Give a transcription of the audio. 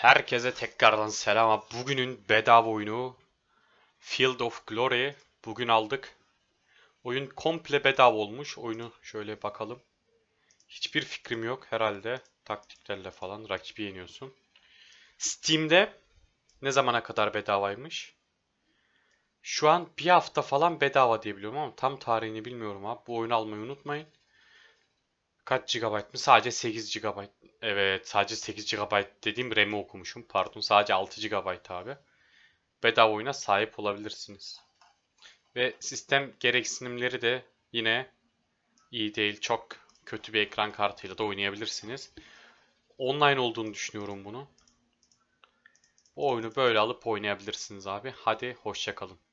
Herkese tekrardan selam. Bugünün bedava oyunu Field of Glory. Bugün aldık. Oyun komple bedava olmuş. Oyunu şöyle bakalım. Hiçbir fikrim yok herhalde. Taktiklerle falan rakibi yeniyorsun. Steam'de ne zamana kadar bedavaymış? Şu an bir hafta falan bedava diye biliyorum ama tam tarihini bilmiyorum abi. Bu oyunu almayı unutmayın. Kaç GB mı? Sadece 8 GB Evet sadece 8 GB dediğim RAM'i okumuşum. Pardon sadece 6 GB abi. Bedava oyuna sahip olabilirsiniz. Ve sistem gereksinimleri de yine iyi değil. Çok kötü bir ekran kartıyla da oynayabilirsiniz. Online olduğunu düşünüyorum bunu. Bu oyunu böyle alıp oynayabilirsiniz abi. Hadi hoşçakalın.